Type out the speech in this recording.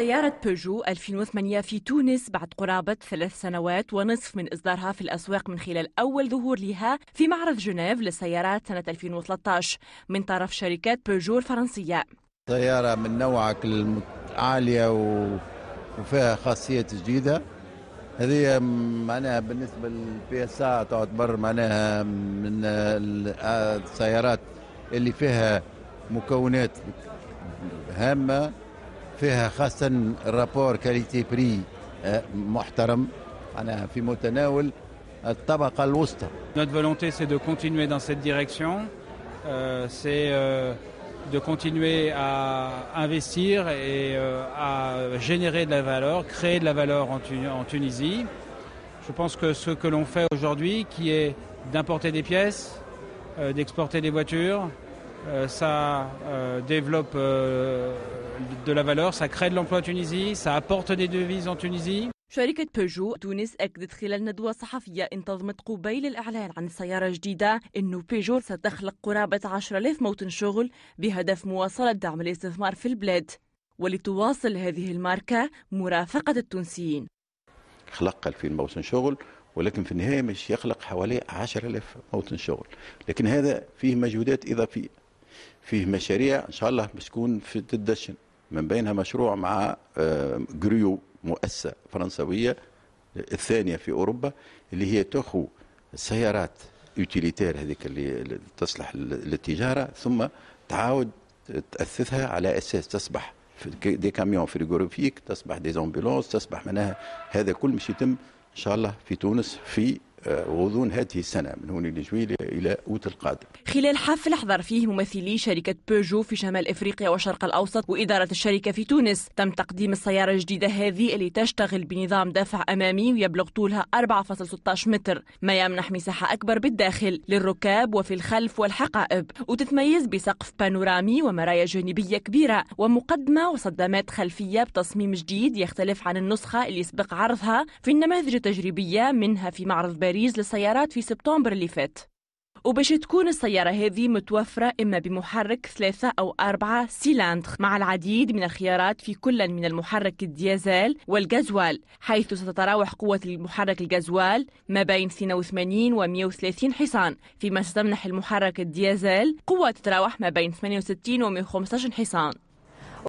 سيارة بيجو 2008 في تونس بعد قرابة ثلاث سنوات ونصف من إصدارها في الأسواق من خلال أول ظهور لها في معرض جنيف للسيارات سنة 2013 من طرف شركة بيجو الفرنسية سيارة من نوعك العالية وفيها خاصيات جديدة هذه معناها بالنسبة للبي اس تعتبر معناها من السيارات آه، اللي فيها مكونات هامة Notre volonté c'est de continuer dans cette direction. Euh، c'est euh، de continuer à investir et euh, à générer de la valeur, créer de la valeur en Tunisie. Je pense que ce que l'on fait aujourd'hui, qui est d'importer des pièces, d'exporter des voitures, ça développe de la valeur, ça crée de l'emploi en Tunisie, ça apporte des devises en Tunisie. شركة بيجو تونس أكدت خلال ندوة صحفية انتظمت قبيل الإعلان عن سيارة جديدة أنه بيجو ستخلق قرابة 10,000 موطن شغل بهدف مواصلة دعم الاستثمار في البلاد ولتواصل هذه الماركة مرافقة التونسيين خلق 2000 موطن شغل ولكن في النهاية مش يخلق حوالي 10,000 موطن شغل لكن هذا فيه مجهودات إضافية فيه مشاريع إن شاء الله تكون في تدشن من بينها مشروع مع آه، جريو مؤسسة فرنسوية الثانية في أوروبا اللي هي تخو سيارات يوتيليتير هذيك اللي تصلح للتجارة ثم تعاود تأسسها على أساس تصبح دي كاميون فريغوريفيك تصبح دي زومبيلونس تصبح معناها هذا كل مش يتم إن شاء الله في تونس في غضون هذه السنة من هون لجويلة إلى أوت القادم خلال حفل حضر فيه ممثلي شركة بيجو في شمال إفريقيا والشرق الأوسط وإدارة الشركة في تونس تم تقديم السيارة الجديدة هذه اللي تشتغل بنظام دافع أمامي ويبلغ طولها 4.16 متر ما يمنح مساحة أكبر بالداخل للركاب وفي الخلف والحقائب وتتميز بسقف بانورامي ومرايا جانبية كبيرة ومقدمة وصدامات خلفية بتصميم جديد يختلف عن النسخة اللي سبق عرضها في النماذج التجريبية منها في معرض باريس باريس للسيارات في سبتمبر اللي فات وباش تكون السيارة هذه متوفرة إما بمحرك ثلاثة أو أربعة سيلاندر مع العديد من الخيارات في كل من المحرك الديزل والجزوال حيث ستتراوح قوة المحرك الجزوال ما بين 82 و 130 حصان فيما ستمنح المحرك الديزل قوة تتراوح ما بين 68 و 115 حصان